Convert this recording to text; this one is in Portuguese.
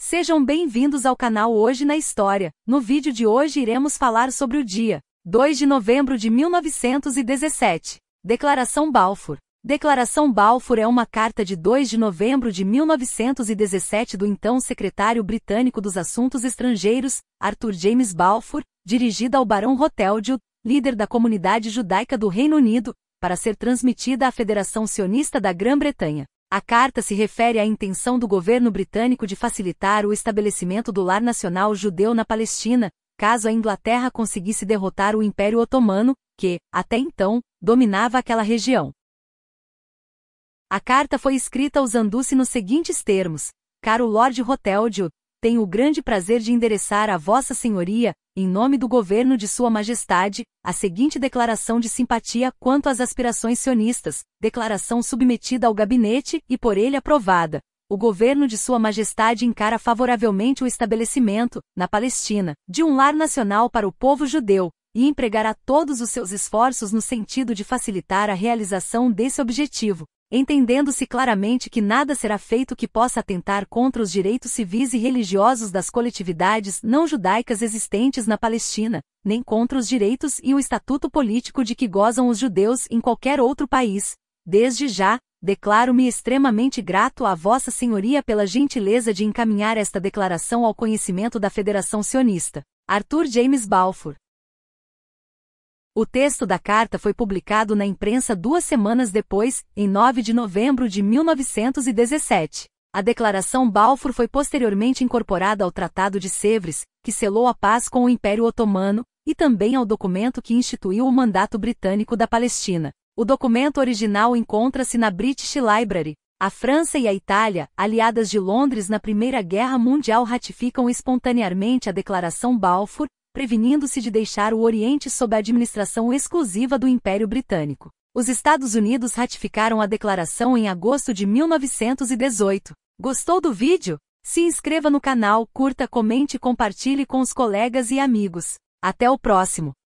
Sejam bem-vindos ao canal Hoje na História. No vídeo de hoje iremos falar sobre o dia 2 de novembro de 1917. Declaração Balfour. Declaração Balfour é uma carta de 2 de novembro de 1917 do então secretário britânico dos Assuntos Estrangeiros, Arthur James Balfour, dirigida ao Barão Rothschild, líder da comunidade judaica do Reino Unido, para ser transmitida à Federação Sionista da Grã-Bretanha. A carta se refere à intenção do governo britânico de facilitar o estabelecimento do lar nacional judeu na Palestina, caso a Inglaterra conseguisse derrotar o Império Otomano, que, até então, dominava aquela região. A carta foi escrita usando-se nos seguintes termos: Caro Lord Roteldio, tenho o grande prazer de endereçar a Vossa Senhoria, em nome do governo de Sua Majestade, a seguinte declaração de simpatia quanto às aspirações sionistas, declaração submetida ao gabinete e por ele aprovada. O governo de Sua Majestade encara favoravelmente o estabelecimento, na Palestina, de um lar nacional para o povo judeu, e empregará todos os seus esforços no sentido de facilitar a realização desse objetivo, entendendo-se claramente que nada será feito que possa atentar contra os direitos civis e religiosos das coletividades não judaicas existentes na Palestina, nem contra os direitos e o estatuto político de que gozam os judeus em qualquer outro país. Desde já, declaro-me extremamente grato à Vossa Senhoria pela gentileza de encaminhar esta declaração ao conhecimento da Federação Sionista. Arthur James Balfour o texto da carta foi publicado na imprensa duas semanas depois, em 9 de novembro de 1917. A Declaração Balfour foi posteriormente incorporada ao Tratado de Sèvres, que selou a paz com o Império Otomano, e também ao documento que instituiu o Mandato Britânico da Palestina. O documento original encontra-se na British Library. A França e a Itália, aliadas de Londres na Primeira Guerra Mundial, ratificam espontaneamente a Declaração Balfour, prevenindo-se de deixar o Oriente sob a administração exclusiva do Império Britânico. Os Estados Unidos ratificaram a declaração em agosto de 1918. Gostou do vídeo? Se inscreva no canal, curta, comente e compartilhe com os colegas e amigos. Até o próximo!